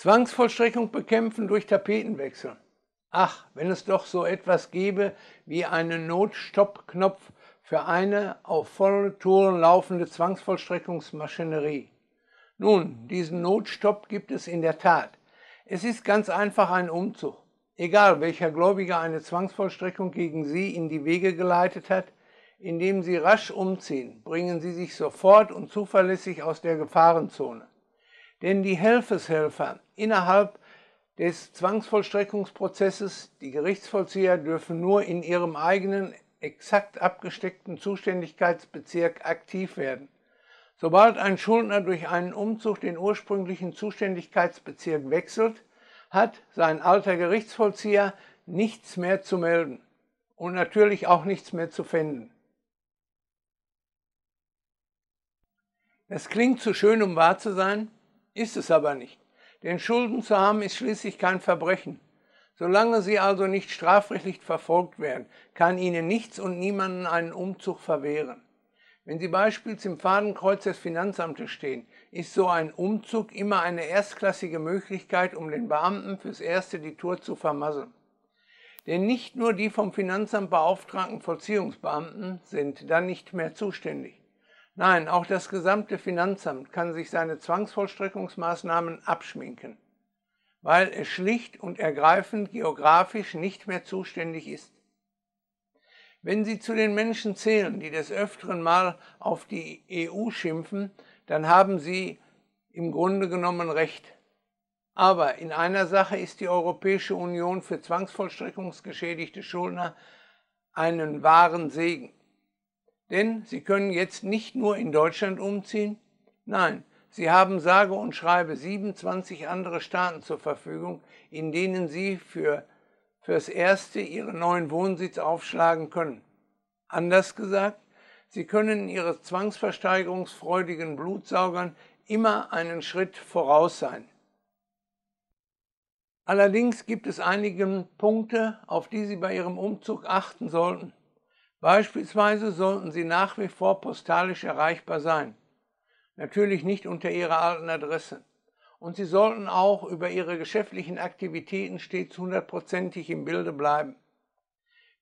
Zwangsvollstreckung bekämpfen durch Tapetenwechsel. Ach, wenn es doch so etwas gäbe wie einen Notstoppknopf für eine auf volle Touren laufende Zwangsvollstreckungsmaschinerie. Nun, diesen Notstopp gibt es in der Tat. Es ist ganz einfach ein Umzug. Egal welcher Gläubiger eine Zwangsvollstreckung gegen Sie in die Wege geleitet hat, indem Sie rasch umziehen, bringen Sie sich sofort und zuverlässig aus der Gefahrenzone. Denn die Helfeshelfer innerhalb des Zwangsvollstreckungsprozesses, die Gerichtsvollzieher dürfen nur in ihrem eigenen exakt abgesteckten Zuständigkeitsbezirk aktiv werden. Sobald ein Schuldner durch einen Umzug den ursprünglichen Zuständigkeitsbezirk wechselt, hat sein alter Gerichtsvollzieher nichts mehr zu melden und natürlich auch nichts mehr zu finden. Das klingt zu schön, um wahr zu sein, ist es aber nicht. Denn Schulden zu haben ist schließlich kein Verbrechen. Solange sie also nicht strafrechtlich verfolgt werden, kann ihnen nichts und niemanden einen Umzug verwehren. Wenn sie beispielsweise im Fadenkreuz des Finanzamtes stehen, ist so ein Umzug immer eine erstklassige Möglichkeit, um den Beamten fürs Erste die Tour zu vermasseln. Denn nicht nur die vom Finanzamt beauftragten Vollziehungsbeamten sind dann nicht mehr zuständig. Nein, auch das gesamte Finanzamt kann sich seine Zwangsvollstreckungsmaßnahmen abschminken, weil es schlicht und ergreifend geografisch nicht mehr zuständig ist. Wenn Sie zu den Menschen zählen, die des öfteren Mal auf die EU schimpfen, dann haben Sie im Grunde genommen recht. Aber in einer Sache ist die Europäische Union für zwangsvollstreckungsgeschädigte Schuldner einen wahren Segen. Denn Sie können jetzt nicht nur in Deutschland umziehen, nein, Sie haben sage und schreibe 27 andere Staaten zur Verfügung, in denen Sie für fürs erste Ihren neuen Wohnsitz aufschlagen können. Anders gesagt, Sie können Ihre zwangsversteigerungsfreudigen Blutsaugern immer einen Schritt voraus sein. Allerdings gibt es einige Punkte, auf die Sie bei Ihrem Umzug achten sollten. Beispielsweise sollten sie nach wie vor postalisch erreichbar sein, natürlich nicht unter ihrer alten Adresse. Und sie sollten auch über ihre geschäftlichen Aktivitäten stets hundertprozentig im Bilde bleiben.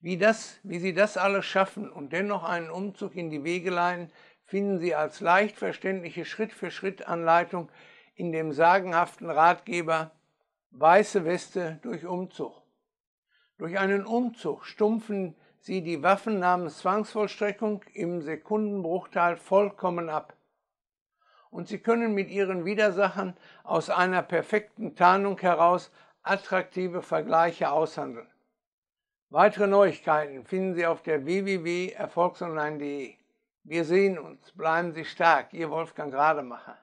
Wie, das, wie sie das alles schaffen und dennoch einen Umzug in die Wege leiten, finden Sie als leicht verständliche Schritt-für-Schritt-Anleitung in dem sagenhaften Ratgeber Weiße Weste durch Umzug. Durch einen Umzug stumpfen sie die Waffen namens Zwangsvollstreckung im Sekundenbruchteil vollkommen ab. Und sie können mit ihren Widersachern aus einer perfekten Tarnung heraus attraktive Vergleiche aushandeln. Weitere Neuigkeiten finden Sie auf der www.erfolgsonline.de. Wir sehen uns, bleiben Sie stark, Ihr Wolfgang Rademacher.